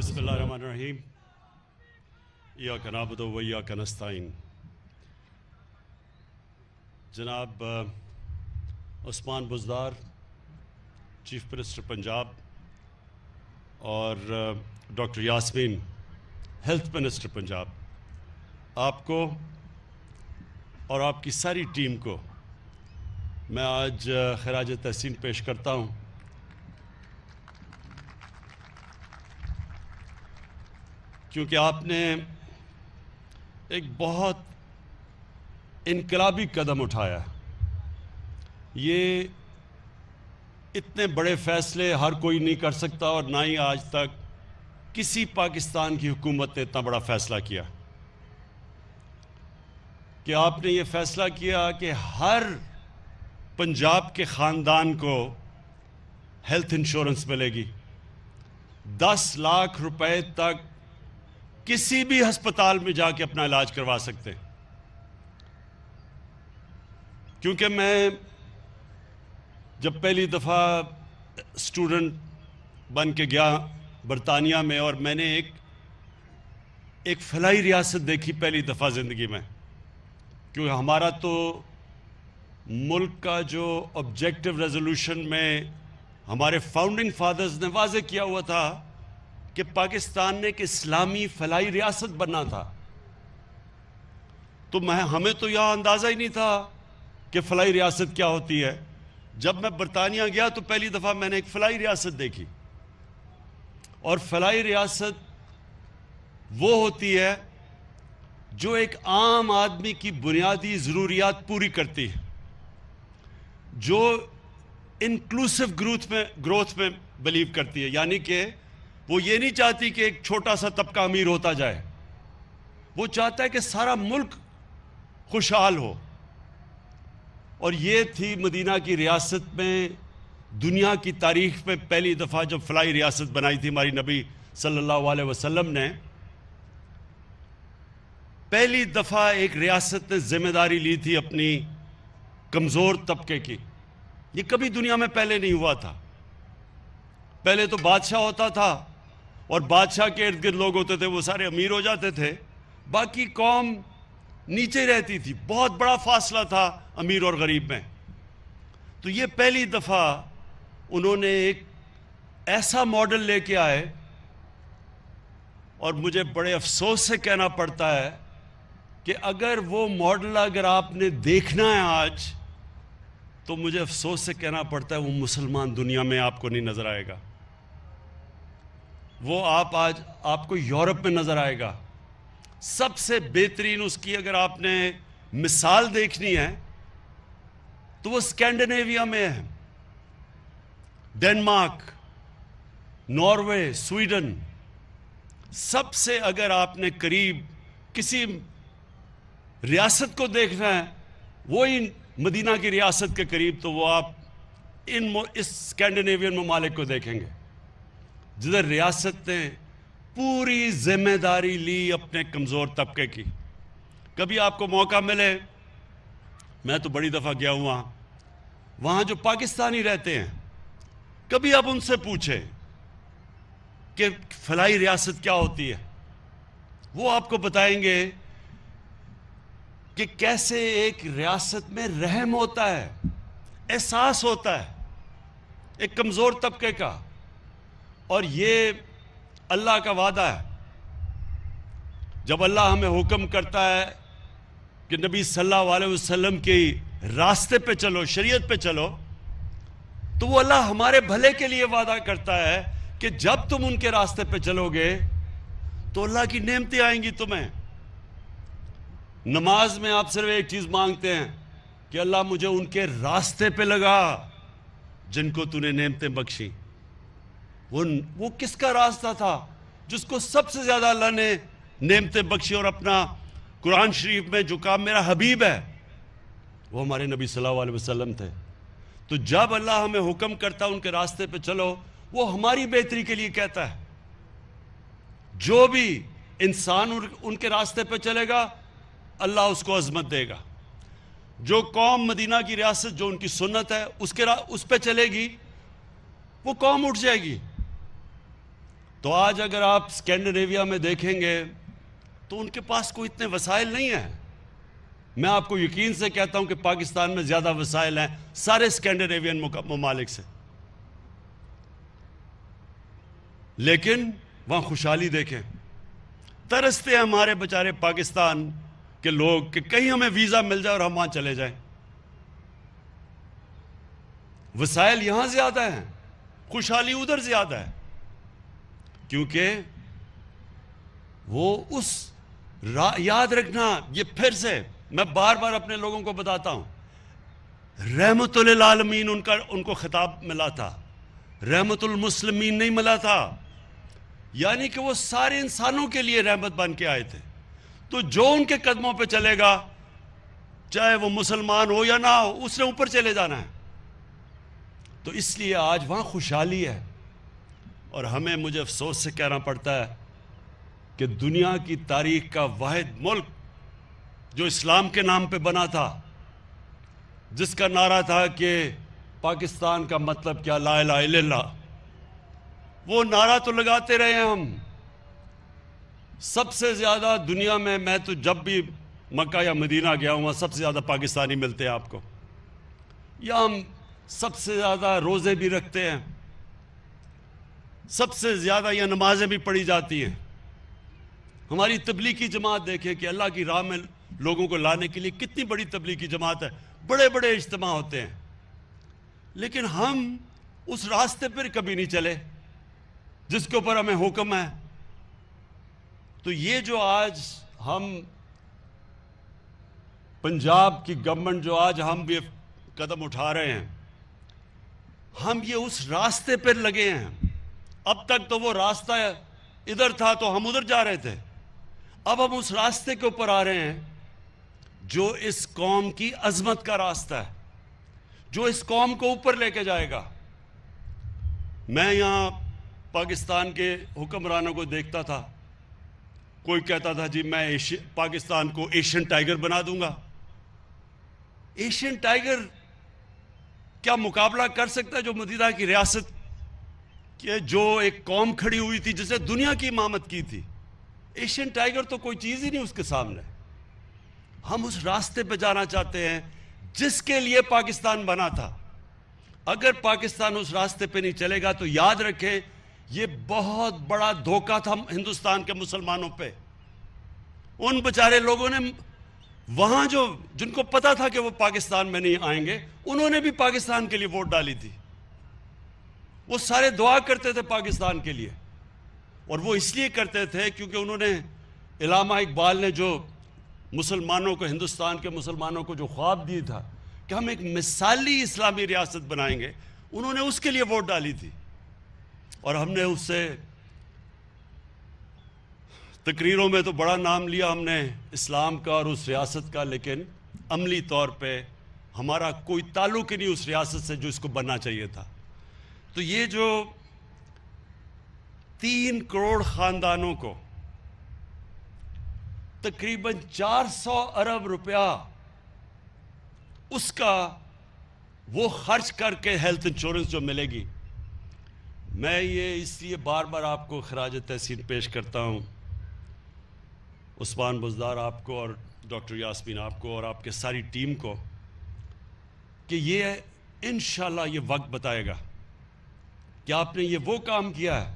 बिस्मिल्लाहिर्रहमानिर्रहीम या कनाबद वैया कनस्ताइन जनाब उस्मान बुजदार चीफ मिनिस्टर पंजाब और doctor Yasmin health minister Punjab आपको और आपकी सारी टीम को मैं आज खराज तहसीन पेश करता हूँ क्योंकि आपने एक बहुत इनकलाबी कदम उठाया ये इतने बड़े फैसले हर कोई नहीं कर सकता और ना ही आज तक किसी पाकिस्तान की हुकूमत ने इतना बड़ा फैसला किया कि आपने ये फैसला किया कि हर पंजाब के ख़ानदान को हेल्थ इंश्योरेंस मिलेगी दस लाख रुपए तक किसी भी अस्पताल में जाके अपना इलाज करवा सकते हैं क्योंकि मैं जब पहली दफ़ा स्टूडेंट बन के गया बरतानिया में और मैंने एक एक फलाई रियासत देखी पहली दफ़ा ज़िंदगी में क्योंकि हमारा तो मुल्क का जो ऑब्जेक्टिव रेजोल्यूशन में हमारे फाउंडिंग फादर्स ने वाजे किया हुआ था कि पाकिस्तान ने एक इस्लामी फलाई रियासत बनना था तो मैं हमें तो यह अंदाज़ा ही नहीं था कि फलाई रियासत क्या होती है जब मैं बरतानिया गया तो पहली दफ़ा मैंने एक फलाई रियासत देखी और फलाई रियासत वो होती है जो एक आम आदमी की बुनियादी ज़रूरियात पूरी करती है जो इंक्लूसिव ग्रोथ में ग्रोथ में बिलीव करती है यानी कि वो ये नहीं चाहती कि एक छोटा सा तबका अमीर होता जाए वो चाहता है कि सारा मुल्क खुशहाल हो और ये थी मदीना की रियासत में दुनिया की तारीख में पहली दफ़ा जब फलाई रियासत बनाई थी हमारी नबी सल्लल्लाहु अलैहि वसल्लम ने पहली दफ़ा एक रियासत ने जिम्मेदारी ली थी अपनी कमज़ोर तबके की ये कभी दुनिया में पहले नहीं हुआ था पहले तो बादशाह होता था और बादशाह के इर्द गिर्द लोग होते थे वो सारे अमीर हो जाते थे बाकी कौम नीचे रहती थी बहुत बड़ा फासला था अमीर और गरीब में तो ये पहली दफ़ा उन्होंने एक ऐसा मॉडल लेके आए और मुझे बड़े अफसोस से कहना पड़ता है कि अगर वो मॉडल अगर आपने देखना है आज तो मुझे अफसोस से कहना पड़ता है वो मुसलमान दुनिया में आपको नहीं नज़र आएगा वो आप आज आपको यूरोप में नज़र आएगा सबसे बेहतरीन उसकी अगर आपने मिसाल देखनी है तो वो स्कैंडिनेविया में है डेनमार्क नॉर्वे स्वीडन सबसे अगर आपने करीब किसी रियासत को देखना है वही मदीना की रियासत के करीब तो वो आप इन इस स्कैंडिनेवियन ममालिक को देखेंगे जिधर रियासत ने पूरी जिम्मेदारी ली अपने कमज़ोर तबके की कभी आपको मौका मिले मैं तो बड़ी दफ़ा गया हुआ वहां जो पाकिस्तानी रहते हैं कभी आप उनसे पूछे कि फलाई रियासत क्या होती है वो आपको बताएंगे कि कैसे एक रियासत में रहम होता है एहसास होता है एक कमज़ोर तबके का और ये अल्लाह का वादा है जब अल्लाह हमें हुक्म करता है कि नबी सल्लल्लाहु अलैहि वसल्लम के रास्ते पे चलो शरीयत पे चलो तो वो अल्लाह हमारे भले के लिए वादा करता है कि जब तुम उनके रास्ते पे चलोगे तो अल्लाह की नेमतें आएंगी तुम्हें नमाज में आप सिर्फ एक चीज मांगते हैं कि अल्लाह मुझे उनके रास्ते पे लगा जिनको तूने नेमतें बख्शी वो वो किसका रास्ता था जिसको सबसे ज़्यादा अल्लाह ने नेमते बख्शी और अपना कुरान शरीफ में जो काम मेरा हबीब है वो हमारे नबी सल्लल्लाहु अलैहि वसल्लम थे तो जब अल्लाह हमें हुक्म करता है उनके रास्ते पे चलो वो हमारी बेहतरी के लिए कहता है जो भी इंसान उनके रास्ते पे चलेगा अल्लाह उसको अजमत देगा जो कौम मदीना की रियासत जो उनकी सुन्नत है उसके उस पर चलेगी वो कौम उठ जाएगी तो आज अगर आप स्कैंडिनेविया में देखेंगे तो उनके पास कोई इतने वसाइल नहीं है मैं आपको यकीन से कहता हूं कि पाकिस्तान में ज्यादा वसाइल हैं सारे स्कैंडिनेवियन ममालिक से लेकिन वहां खुशहाली देखें तरसते हैं हमारे बेचारे पाकिस्तान के लोग कि कहीं हमें वीजा मिल जाए और हम वहां चले जाएं वसाइल यहां ज्यादा हैं खुशहाली उधर ज्यादा है क्योंकि वो उस याद रखना ये फिर से मैं बार बार अपने लोगों को बताता हूं रहमतमीन उनका उनको खिताब मिला था रहमतुलमसलमीन नहीं मिला था यानी कि वो सारे इंसानों के लिए रहमत बन के आए थे तो जो उनके कदमों पे चलेगा चाहे वो मुसलमान हो या ना हो उसने ऊपर चले जाना है तो इसलिए आज वहां खुशहाली है और हमें मुझे अफसोस से कहना पड़ता है कि दुनिया की तारीख का वाद मुल्क जो इस्लाम के नाम पे बना था जिसका नारा था कि पाकिस्तान का मतलब क्या ला ला ला वो नारा तो लगाते रहे हम सबसे ज़्यादा दुनिया में मैं तो जब भी मक्का या मदीना गया हुआ सबसे ज़्यादा पाकिस्तानी मिलते हैं आपको या हम सबसे ज़्यादा रोज़े भी रखते हैं सबसे ज़्यादा यह नमाजें भी पढ़ी जाती हैं हमारी तबलीगी जमात देखें कि अल्लाह की राह में लोगों को लाने के लिए कितनी बड़ी तबलीगी जमात है बड़े बड़े इज्तम होते हैं लेकिन हम उस रास्ते पर कभी नहीं चले जिसके ऊपर हमें हुक्म है तो ये जो आज हम पंजाब की गवर्नमेंट जो आज हम भी कदम उठा रहे हैं हम ये उस रास्ते पर लगे हैं अब तक तो वो रास्ता इधर था तो हम उधर जा रहे थे अब हम उस रास्ते के ऊपर आ रहे हैं जो इस कौम की अजमत का रास्ता है जो इस कौम को ऊपर लेके जाएगा मैं यहां पाकिस्तान के हुक्मरानों को देखता था कोई कहता था जी मैं पाकिस्तान को एशियन टाइगर बना दूंगा एशियन टाइगर क्या मुकाबला कर सकता है जो मदीदा की रियासत कि जो एक कौम खड़ी हुई थी जिसने दुनिया की इमामत की थी एशियन टाइगर तो कोई चीज़ ही नहीं उसके सामने हम उस रास्ते पर जाना चाहते हैं जिसके लिए पाकिस्तान बना था अगर पाकिस्तान उस रास्ते पर नहीं चलेगा तो याद रखें ये बहुत बड़ा धोखा था हिंदुस्तान के मुसलमानों पर उन बेचारे लोगों ने वहां जो जिनको पता था कि वो पाकिस्तान में नहीं आएंगे उन्होंने भी पाकिस्तान के लिए वोट डाली थी वो सारे दुआ करते थे पाकिस्तान के लिए और वो इसलिए करते थे क्योंकि उन्होंने इलामा इकबाल ने जो मुसलमानों को हिंदुस्तान के मुसलमानों को जो ख्वाब दिया था कि हम एक मिसाली इस्लामी रियासत बनाएंगे उन्होंने उसके लिए वोट डाली थी और हमने उससे तकरीरों में तो बड़ा नाम लिया हमने इस्लाम का और उस रियासत का लेकिन अमली तौर पे हमारा कोई ताल्लुक ही नहीं उस रियासत से जो इसको बनना चाहिए था तो ये जो तीन करोड़ खानदानों को तकरीबन 400 अरब रुपया उसका वो खर्च करके हेल्थ इंश्योरेंस जो मिलेगी मैं ये इसलिए बार बार आपको खराज तहसीन पेश करता हूँ उस्मान बुजदार आपको और डॉक्टर यासमीन आपको और आपके सारी टीम को कि ये इन ये वक्त बताएगा कि आपने ये वो काम किया है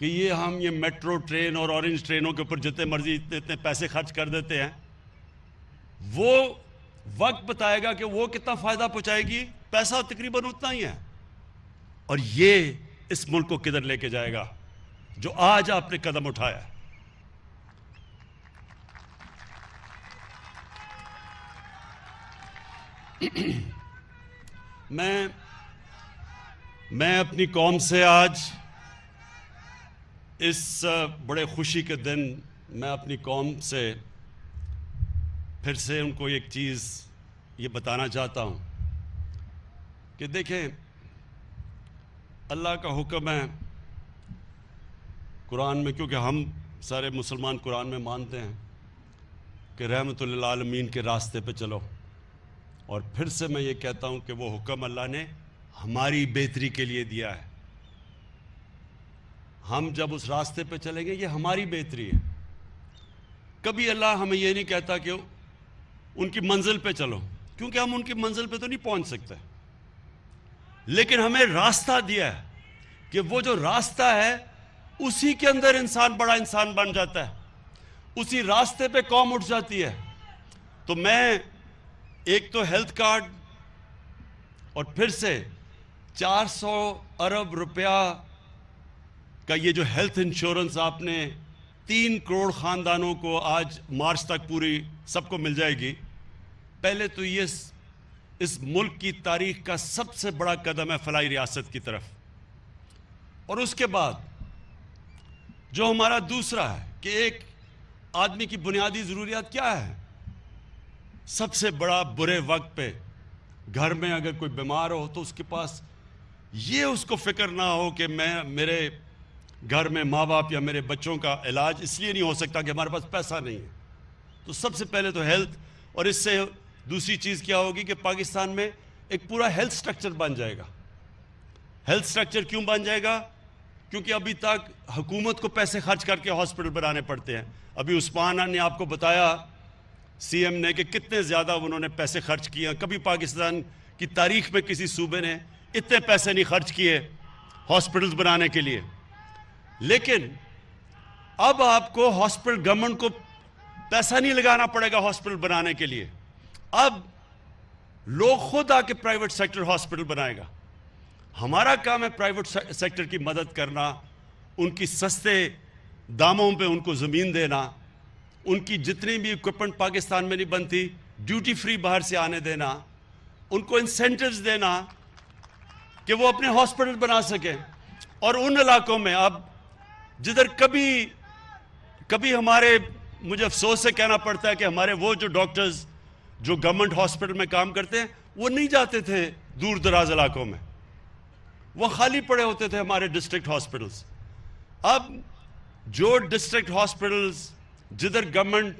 कि ये हम ये मेट्रो ट्रेन और ऑरेंज ट्रेनों के ऊपर जितने मर्जी इतने इतने पैसे खर्च कर देते हैं वो वक्त बताएगा कि वो कितना फ़ायदा पहुंचाएगी पैसा तकरीबन उतना ही है और ये इस मुल्क को किधर लेके जाएगा जो आज आपने कदम उठाया मैं मैं अपनी कौम से आज इस बड़े खुशी के दिन मैं अपनी कौम से फिर से उनको एक चीज़ ये बताना चाहता हूँ कि देखें अल्लाह का हुक्म है कुरान में क्योंकि हम सारे मुसलमान कुरान में मानते हैं कि रहमत आलमीन के रास्ते पे चलो और फिर से मैं ये कहता हूँ कि वो हुक्म अल्लाह ने हमारी बेहतरी के लिए दिया है हम जब उस रास्ते पे चलेंगे ये हमारी बेहतरी है कभी अल्लाह हमें ये नहीं कहता कि उनकी मंजिल पे चलो क्योंकि हम उनकी मंजिल पे तो नहीं पहुंच सकते लेकिन हमें रास्ता दिया है कि वो जो रास्ता है उसी के अंदर इंसान बड़ा इंसान बन जाता है उसी रास्ते पे कौम उठ जाती है तो मैं एक तो हेल्थ कार्ड और फिर से 400 अरब रुपया का ये जो हेल्थ इंश्योरेंस आपने तीन करोड़ ख़ानदानों को आज मार्च तक पूरी सबको मिल जाएगी पहले तो ये इस मुल्क की तारीख का सबसे बड़ा कदम है फलाई रियासत की तरफ और उसके बाद जो हमारा दूसरा है कि एक आदमी की बुनियादी ज़रूरियात क्या है सबसे बड़ा बुरे वक्त पे घर में अगर कोई बीमार हो तो उसके पास ये उसको फिक्र ना हो कि मैं मेरे घर में माँ बाप या मेरे बच्चों का इलाज इसलिए नहीं हो सकता कि हमारे पास पैसा नहीं है तो सबसे पहले तो हेल्थ और इससे दूसरी चीज़ क्या होगी कि पाकिस्तान में एक पूरा हेल्थ स्ट्रक्चर बन जाएगा हेल्थ स्ट्रक्चर क्यों बन जाएगा क्योंकि अभी तक हुकूमत को पैसे खर्च करके हॉस्पिटल बनाने पड़ते हैं अभी उस्मान ने आपको बताया सीएम ने कि कितने ज़्यादा उन्होंने पैसे खर्च किए कभी पाकिस्तान की तारीख में किसी सूबे ने इतने पैसे नहीं खर्च किए हॉस्पिटल्स बनाने के लिए लेकिन अब आपको हॉस्पिटल गवर्नमेंट को पैसा नहीं लगाना पड़ेगा हॉस्पिटल बनाने के लिए अब लोग खुद आके प्राइवेट सेक्टर हॉस्पिटल बनाएगा हमारा काम है प्राइवेट सेक्टर की मदद करना उनकी सस्ते दामों पे उनको ज़मीन देना उनकी जितनी भी इक्विपमेंट पाकिस्तान में नहीं बनती ड्यूटी फ्री बाहर से आने देना उनको इंसेंटिव्स देना कि वो अपने हॉस्पिटल बना सकें और उन इलाकों में अब जिधर कभी कभी हमारे मुझे अफसोस से कहना पड़ता है कि हमारे वो जो डॉक्टर्स जो गवर्नमेंट हॉस्पिटल में काम करते हैं वो नहीं जाते थे दूर दराज इलाकों में वो खाली पड़े होते थे हमारे डिस्ट्रिक्ट हॉस्पिटल्स अब जो डिस्ट्रिक्ट हॉस्पिटल्स जिधर गवर्नमेंट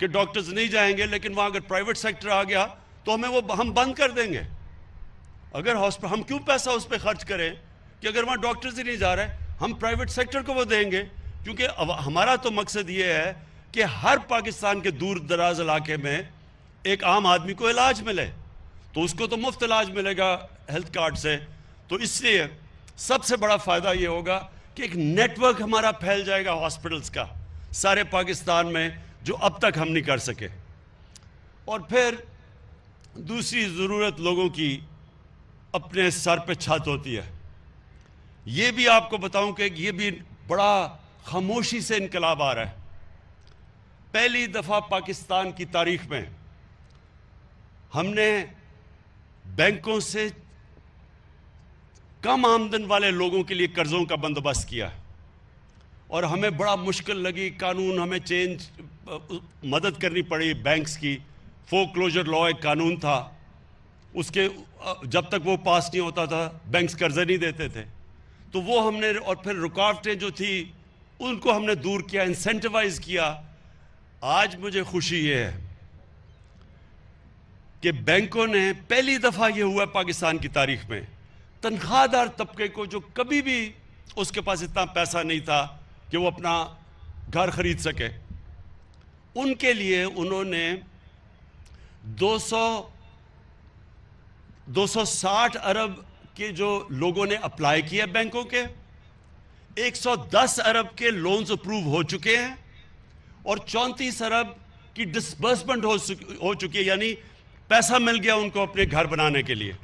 के डॉक्टर्स नहीं जाएंगे लेकिन वहाँ अगर प्राइवेट सेक्टर आ गया तो हमें वो हम बंद कर देंगे अगर हॉस्पिटल हम क्यों पैसा उस पर खर्च करें कि अगर वहाँ डॉक्टर्स ही नहीं जा रहे हम प्राइवेट सेक्टर को वो देंगे क्योंकि हमारा तो मकसद ये है कि हर पाकिस्तान के दूर दराज इलाके में एक आम आदमी को इलाज मिले तो उसको तो मुफ्त इलाज मिलेगा हेल्थ कार्ड से तो इसलिए सबसे बड़ा फ़ायदा ये होगा कि एक नेटवर्क हमारा फैल जाएगा हॉस्पिटल्स का सारे पाकिस्तान में जो अब तक हम नहीं कर सके और फिर दूसरी ज़रूरत लोगों की अपने सर पे छत होती है ये भी आपको बताऊं कि ये भी बड़ा खामोशी से इनकलाब आ रहा है पहली दफ़ा पाकिस्तान की तारीख में हमने बैंकों से कम आमदन वाले लोगों के लिए कर्ज़ों का बंदोबस्त किया और हमें बड़ा मुश्किल लगी कानून हमें चेंज मदद करनी पड़ी बैंक्स की फोक क्लोजर लॉ एक कानून था उसके जब तक वो पास नहीं होता था बैंक्स कर्जे नहीं देते थे तो वो हमने और फिर रुकावटें जो थी उनको हमने दूर किया इंसेंटिवाइज किया आज मुझे खुशी ये है कि बैंकों ने पहली दफ़ा ये हुआ पाकिस्तान की तारीख में तनख्वाहदार तबके को जो कभी भी उसके पास इतना पैसा नहीं था कि वो अपना घर खरीद सके उनके लिए उन्होंने 200 260 अरब के जो लोगों ने अप्लाई किया बैंकों के 110 अरब के लोन्स अप्रूव हो चुके हैं और चौंतीस अरब की डिसबर्समेंट हो, हो चुकी है यानी पैसा मिल गया उनको अपने घर बनाने के लिए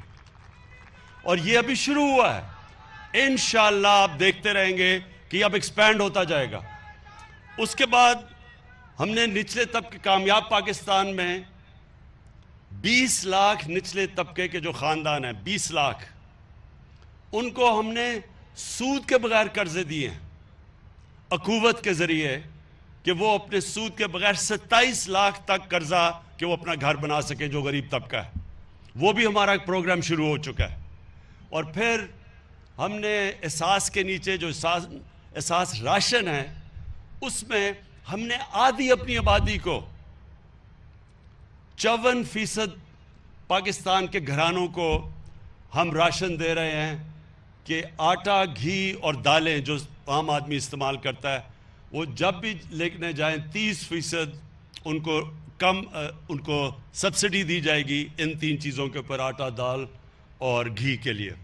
और ये अभी शुरू हुआ है इन आप देखते रहेंगे कि अब एक्सपैंड होता जाएगा उसके बाद हमने निचले तबके कामयाब पाकिस्तान में बीस लाख निचले तबके के जो ख़ानदान हैं बीस लाख उनको हमने सूद के बगैर कर्जे दिए हैं अकूवत के ज़रिए कि वो अपने सूद के बगैर सत्ताईस लाख तक कर्जा कि वो अपना घर बना सके जो गरीब तबका है वो भी हमारा प्रोग्राम शुरू हो चुका है और फिर हमने एहसास के नीचे जो एहसास एहसास राशन है उसमें हमने आधी अपनी आबादी को चौवन फीसद पाकिस्तान के घरानों को हम राशन दे रहे हैं कि आटा घी और दालें जो आम आदमी इस्तेमाल करता है वो जब भी लेने जाएं तीस फीसद उनको कम उनको सब्सिडी दी जाएगी इन तीन चीज़ों के ऊपर आटा दाल और घी के लिए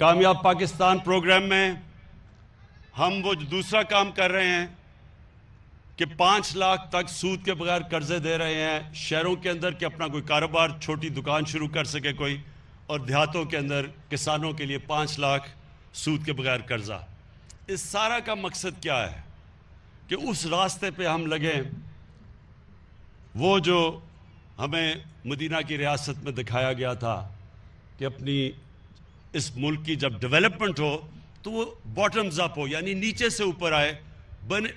कामयाब पाकिस्तान प्रोग्राम में हम वो दूसरा काम कर रहे हैं कि पाँच लाख तक सूद के बगैर कर्जे दे रहे हैं शहरों के अंदर कि अपना कोई कारोबार छोटी दुकान शुरू कर सके कोई और देहातों के अंदर किसानों के लिए पाँच लाख सूद के बगैर कर्जा इस सारा का मकसद क्या है कि उस रास्ते पे हम लगें वो जो हमें मदीना की रियासत में दिखाया गया था कि अपनी इस मुल्क की जब डेवलपमेंट हो तो वो बॉटम्स अप हो यानी नीचे से ऊपर आए बने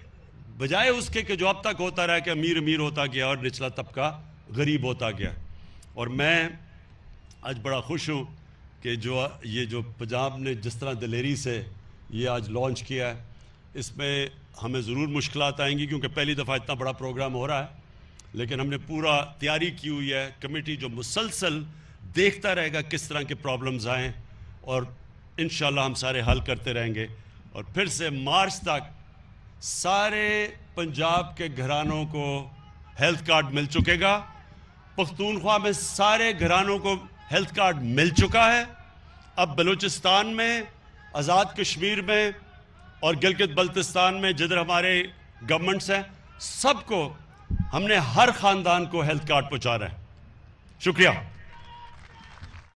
बजाय उसके कि जो अब तक होता रहा कि अमीर अमीर होता गया और निचला तबका गरीब होता गया और मैं आज बड़ा खुश हूँ कि जो ये जो पंजाब ने जिस तरह दिलेरी से ये आज लॉन्च किया है इसमें हमें ज़रूर मुश्किल आएंगी क्योंकि पहली दफ़ा इतना बड़ा प्रोग्राम हो रहा है लेकिन हमने पूरा तैयारी की हुई है कमेटी जो मुसलसल देखता रहेगा किस तरह के प्रॉब्लम्स आएँ और इन हम सारे हल करते रहेंगे और फिर से मार्च तक सारे पंजाब के घरानों को हेल्थ कार्ड मिल चुकेगा पख्तूनख्वा में सारे घरानों को हेल्थ कार्ड मिल चुका है अब बलूचिस्तान में आज़ाद कश्मीर में और गिलगित बल्तिस्तान में जिधर हमारे गवर्नमेंट्स हैं सबको हमने हर ख़ानदान को हेल्थ कार्ड पहुँचा रहे हैं शुक्रिया